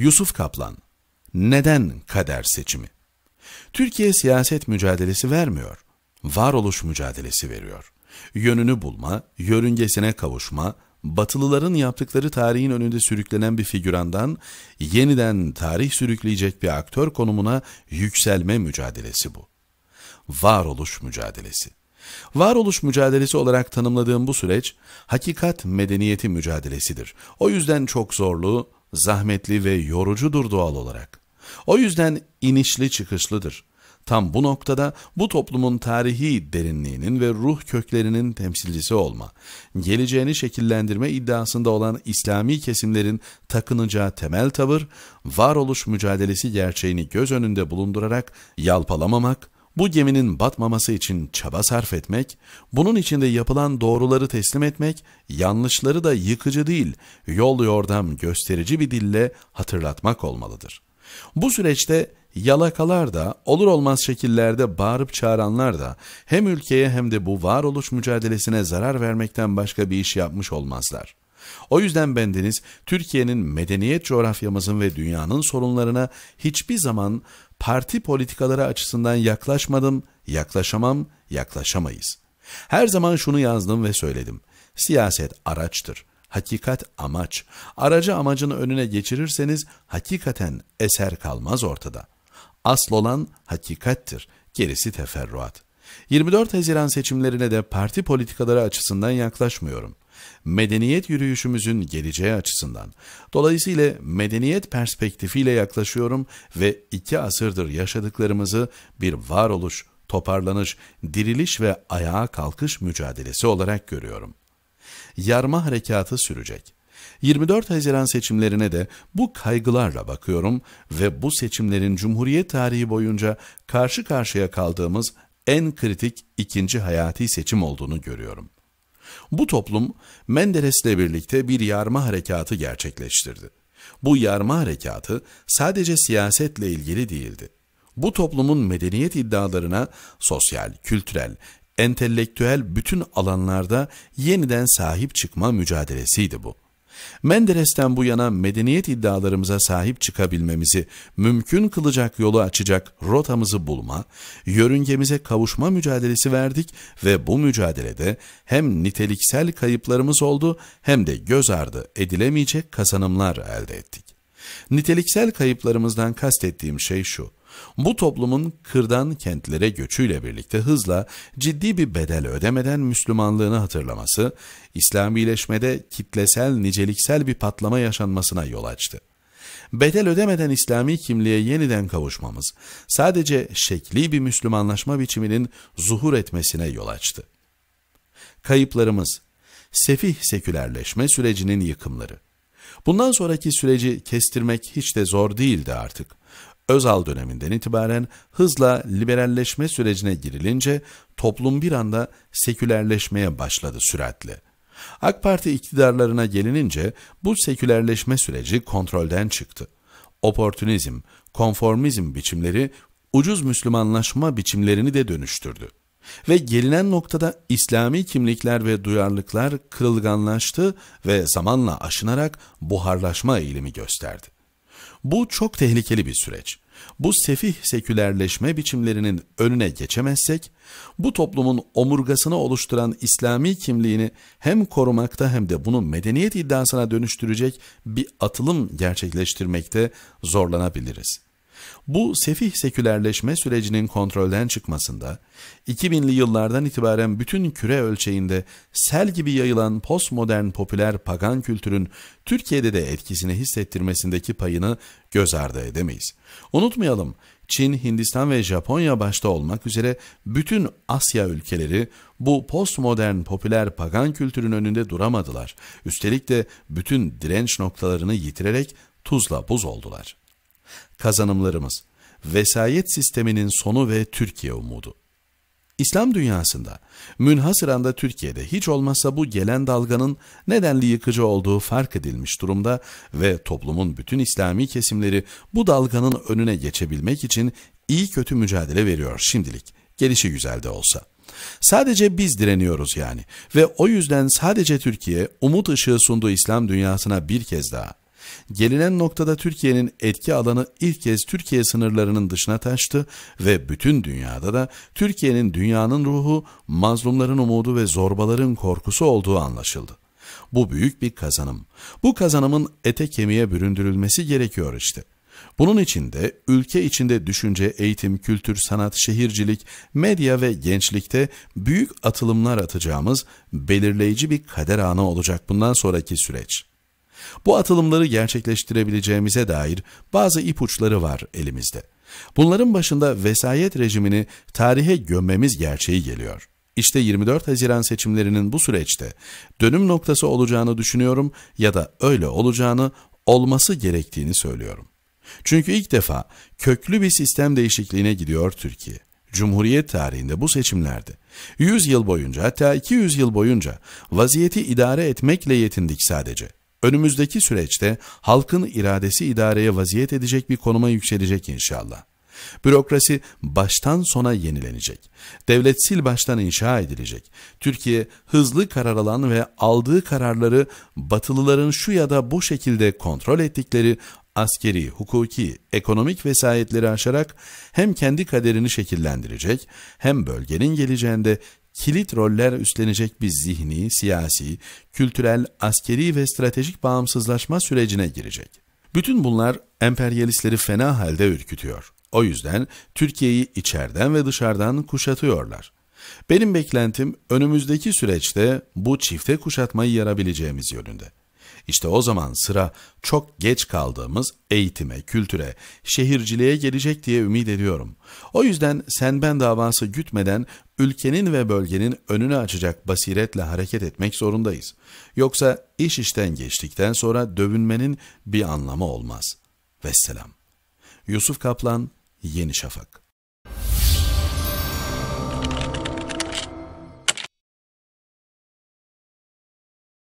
Yusuf Kaplan, neden kader seçimi? Türkiye siyaset mücadelesi vermiyor, varoluş mücadelesi veriyor. Yönünü bulma, yörüngesine kavuşma, batılıların yaptıkları tarihin önünde sürüklenen bir figürandan yeniden tarih sürükleyecek bir aktör konumuna yükselme mücadelesi bu. Varoluş mücadelesi. Varoluş mücadelesi olarak tanımladığım bu süreç, hakikat medeniyeti mücadelesidir. O yüzden çok zorlu, zahmetli ve yorucudur doğal olarak. O yüzden inişli çıkışlıdır. Tam bu noktada bu toplumun tarihi derinliğinin ve ruh köklerinin temsilcisi olma, geleceğini şekillendirme iddiasında olan İslami kesimlerin takınacağı temel tavır, varoluş mücadelesi gerçeğini göz önünde bulundurarak yalpalamamak, bu geminin batmaması için çaba sarf etmek, bunun içinde yapılan doğruları teslim etmek, yanlışları da yıkıcı değil, yol yordam gösterici bir dille hatırlatmak olmalıdır. Bu süreçte yalakalar da, olur olmaz şekillerde bağırıp çağıranlar da hem ülkeye hem de bu varoluş mücadelesine zarar vermekten başka bir iş yapmış olmazlar. O yüzden bendeniz Türkiye'nin medeniyet coğrafyamızın ve dünyanın sorunlarına hiçbir zaman parti politikaları açısından yaklaşmadım, yaklaşamam, yaklaşamayız. Her zaman şunu yazdım ve söyledim. Siyaset araçtır. Hakikat amaç. Aracı amacın önüne geçirirseniz hakikaten eser kalmaz ortada. Asıl olan hakikattir. Gerisi teferruat. 24 Haziran seçimlerine de parti politikaları açısından yaklaşmıyorum medeniyet yürüyüşümüzün geleceği açısından. Dolayısıyla medeniyet perspektifiyle yaklaşıyorum ve iki asırdır yaşadıklarımızı bir varoluş, toparlanış, diriliş ve ayağa kalkış mücadelesi olarak görüyorum. Yarma harekatı sürecek. 24 Haziran seçimlerine de bu kaygılarla bakıyorum ve bu seçimlerin Cumhuriyet tarihi boyunca karşı karşıya kaldığımız en kritik ikinci hayati seçim olduğunu görüyorum. Bu toplum Menderes'le birlikte bir yarma harekatı gerçekleştirdi. Bu yarma harekatı sadece siyasetle ilgili değildi. Bu toplumun medeniyet iddialarına sosyal, kültürel, entelektüel bütün alanlarda yeniden sahip çıkma mücadelesiydi bu. Menderes'ten bu yana medeniyet iddialarımıza sahip çıkabilmemizi mümkün kılacak yolu açacak rotamızı bulma, yörüngemize kavuşma mücadelesi verdik ve bu mücadelede hem niteliksel kayıplarımız oldu hem de göz ardı edilemeyecek kazanımlar elde ettik. Niteliksel kayıplarımızdan kastettiğim şey şu. Bu toplumun kırdan kentlere göçüyle birlikte hızla ciddi bir bedel ödemeden Müslümanlığını hatırlaması, İslamileşmede kitlesel niceliksel bir patlama yaşanmasına yol açtı bedel ödemeden İslami kimliğe yeniden kavuşmamız, sadece şekli bir Müslümanlaşma biçiminin zuhur etmesine yol açtı. Kayıplarımız, sefih sekülerleşme sürecinin yıkımları. Bundan sonraki süreci kestirmek hiç de zor değildi artık. Özal döneminden itibaren hızla liberalleşme sürecine girilince toplum bir anda sekülerleşmeye başladı süratle. AK Parti iktidarlarına gelinince bu sekülerleşme süreci kontrolden çıktı. Oportunizm, konformizm biçimleri ucuz Müslümanlaşma biçimlerini de dönüştürdü. Ve gelinen noktada İslami kimlikler ve duyarlılıklar kırılganlaştı ve zamanla aşınarak buharlaşma eğilimi gösterdi. Bu çok tehlikeli bir süreç. Bu sefih sekülerleşme biçimlerinin önüne geçemezsek, bu toplumun omurgasını oluşturan İslami kimliğini hem korumakta hem de bunu medeniyet iddiasına dönüştürecek bir atılım gerçekleştirmekte zorlanabiliriz.'' Bu sefih sekülerleşme sürecinin kontrolden çıkmasında, 2000'li yıllardan itibaren bütün küre ölçeğinde sel gibi yayılan postmodern popüler pagan kültürün Türkiye'de de etkisini hissettirmesindeki payını göz ardı edemeyiz. Unutmayalım, Çin, Hindistan ve Japonya başta olmak üzere bütün Asya ülkeleri bu postmodern popüler pagan kültürün önünde duramadılar. Üstelik de bütün direnç noktalarını yitirerek tuzla buz oldular. Kazanımlarımız, vesayet sisteminin sonu ve Türkiye umudu. İslam dünyasında, münhasıran da Türkiye'de hiç olmazsa bu gelen dalganın nedenli yıkıcı olduğu fark edilmiş durumda ve toplumun bütün İslami kesimleri bu dalganın önüne geçebilmek için iyi kötü mücadele veriyor şimdilik, gelişi güzel de olsa. Sadece biz direniyoruz yani ve o yüzden sadece Türkiye umut ışığı sundu İslam dünyasına bir kez daha Gelinen noktada Türkiye'nin etki alanı ilk kez Türkiye sınırlarının dışına taştı ve bütün dünyada da Türkiye'nin dünyanın ruhu, mazlumların umudu ve zorbaların korkusu olduğu anlaşıldı. Bu büyük bir kazanım. Bu kazanımın ete kemiğe büründürülmesi gerekiyor işte. Bunun için de ülke içinde düşünce, eğitim, kültür, sanat, şehircilik, medya ve gençlikte büyük atılımlar atacağımız belirleyici bir kader anı olacak bundan sonraki süreç. Bu atılımları gerçekleştirebileceğimize dair bazı ipuçları var elimizde. Bunların başında vesayet rejimini tarihe gömmemiz gerçeği geliyor. İşte 24 Haziran seçimlerinin bu süreçte dönüm noktası olacağını düşünüyorum ya da öyle olacağını olması gerektiğini söylüyorum. Çünkü ilk defa köklü bir sistem değişikliğine gidiyor Türkiye. Cumhuriyet tarihinde bu seçimlerde 100 yıl boyunca hatta 200 yıl boyunca vaziyeti idare etmekle yetindik sadece. Önümüzdeki süreçte halkın iradesi idareye vaziyet edecek bir konuma yükselecek inşallah. Bürokrasi baştan sona yenilenecek. Devlet sil baştan inşa edilecek. Türkiye hızlı karar alan ve aldığı kararları batılıların şu ya da bu şekilde kontrol ettikleri askeri, hukuki, ekonomik vesayetleri aşarak hem kendi kaderini şekillendirecek hem bölgenin geleceğinde kilit roller üstlenecek bir zihni, siyasi, kültürel, askeri ve stratejik bağımsızlaşma sürecine girecek. Bütün bunlar emperyalistleri fena halde ürkütüyor. O yüzden Türkiye'yi içeriden ve dışarıdan kuşatıyorlar. Benim beklentim önümüzdeki süreçte bu çifte kuşatmayı yarabileceğimiz yönünde. İşte o zaman sıra çok geç kaldığımız eğitime, kültüre, şehirciliğe gelecek diye ümit ediyorum. O yüzden sen ben davası gütmeden ülkenin ve bölgenin önünü açacak basiretle hareket etmek zorundayız. Yoksa iş işten geçtikten sonra dövünmenin bir anlamı olmaz. Vesselam. Yusuf Kaplan, Yeni Şafak